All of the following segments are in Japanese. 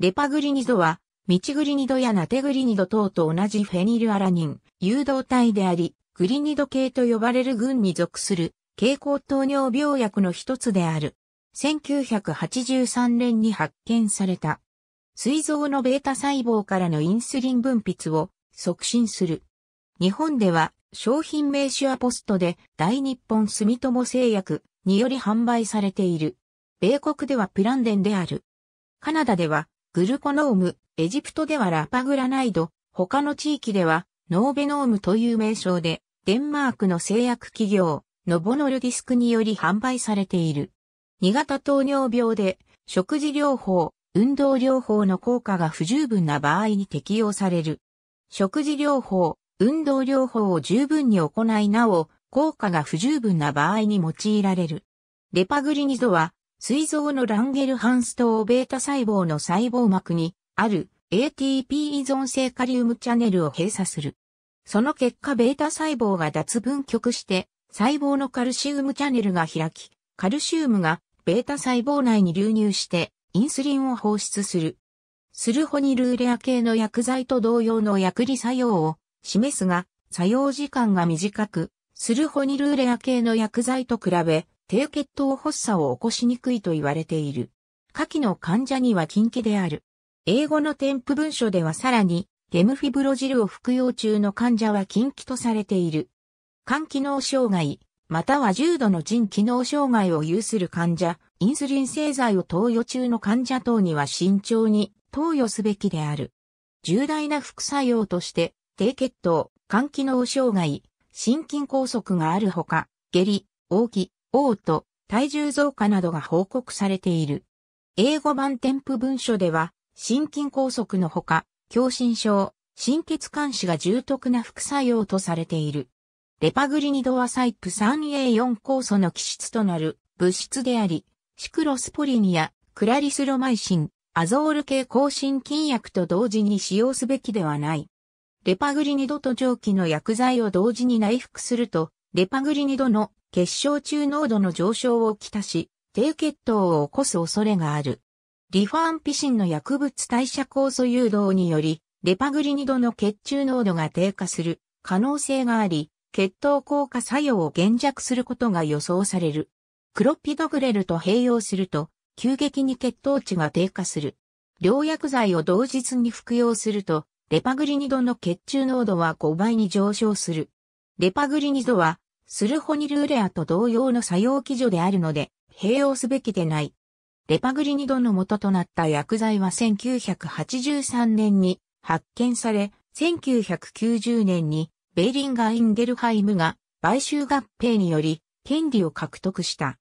レパグリニドは、ミチグリニドやナテグリニド等と同じフェニルアラニン、誘導体であり、グリニド系と呼ばれる群に属する、蛍光糖尿病薬の一つである。1983年に発見された。膵臓のベータ細胞からのインスリン分泌を促進する。日本では商品名手アポストで大日本住友製薬により販売されている。米国ではプランデンである。カナダではグルコノーム、エジプトではラパグラナイド、他の地域ではノーベノームという名称で、デンマークの製薬企業、ノボノルディスクにより販売されている。2型糖尿病で、食事療法、運動療法の効果が不十分な場合に適用される。食事療法、運動療法を十分に行いなお、効果が不十分な場合に用いられる。レパグリニゾは膵臓のランゲルハンス島ベータ細胞の細胞膜にある ATP 依存性カリウムチャネルを閉鎖する。その結果ベータ細胞が脱分極して細胞のカルシウムチャネルが開き、カルシウムがベータ細胞内に流入してインスリンを放出する。スルホニルーレア系の薬剤と同様の薬理作用を示すが、作用時間が短く、スルホニルーレア系の薬剤と比べ、低血糖発作を起こしにくいと言われている。下記の患者には禁忌である。英語の添付文書ではさらに、ゲムフィブロジルを服用中の患者は禁忌とされている。肝機能障害、または重度の腎機能障害を有する患者、インスリン製剤を投与中の患者等には慎重に投与すべきである。重大な副作用として、低血糖、肝機能障害、心筋梗塞があるほか、下痢、大気、嘔吐、体重増加などが報告されている。英語版添付文書では、心筋梗塞のほか、狭心症、心血管死が重篤な副作用とされている。レパグリニドはサイプ 3A4 酵素の基質となる物質であり、シクロスポリニア、クラリスロマイシン、アゾール系抗心筋薬と同時に使用すべきではない。レパグリニドと蒸気の薬剤を同時に内服すると、レパグリニドの結晶中濃度の上昇をきたし、低血糖を起こす恐れがある。リファンピシンの薬物代謝酵素誘導により、レパグリニドの血中濃度が低下する可能性があり、血糖効果作用を減弱することが予想される。クロピドグレルと併用すると、急激に血糖値が低下する。療薬剤を同日に服用すると、レパグリニドの血中濃度は5倍に上昇する。レパグリニドはスルホニルーレアと同様の作用基準であるので、併用すべきでない。レパグリニドの元となった薬剤は1983年に発見され、1990年にベーリンガー・インゲルハイムが買収合併により権利を獲得した。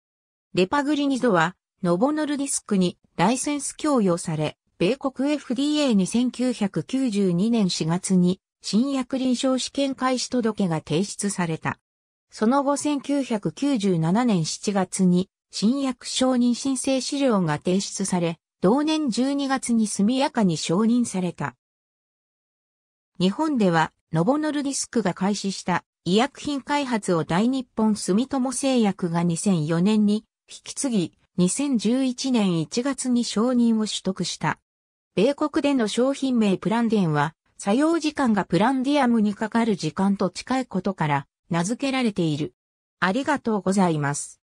レパグリニドはノボノルディスクにライセンス供与され、米国 FDA に1992年4月に新薬臨床試験開始届が提出された。その後1997年7月に新薬承認申請資料が提出され、同年12月に速やかに承認された。日本では、ノボノルディスクが開始した医薬品開発を大日本住友製薬が2004年に引き継ぎ、2011年1月に承認を取得した。米国での商品名プランデンは、作用時間がプランディアムにかかる時間と近いことから、名付けられている。ありがとうございます。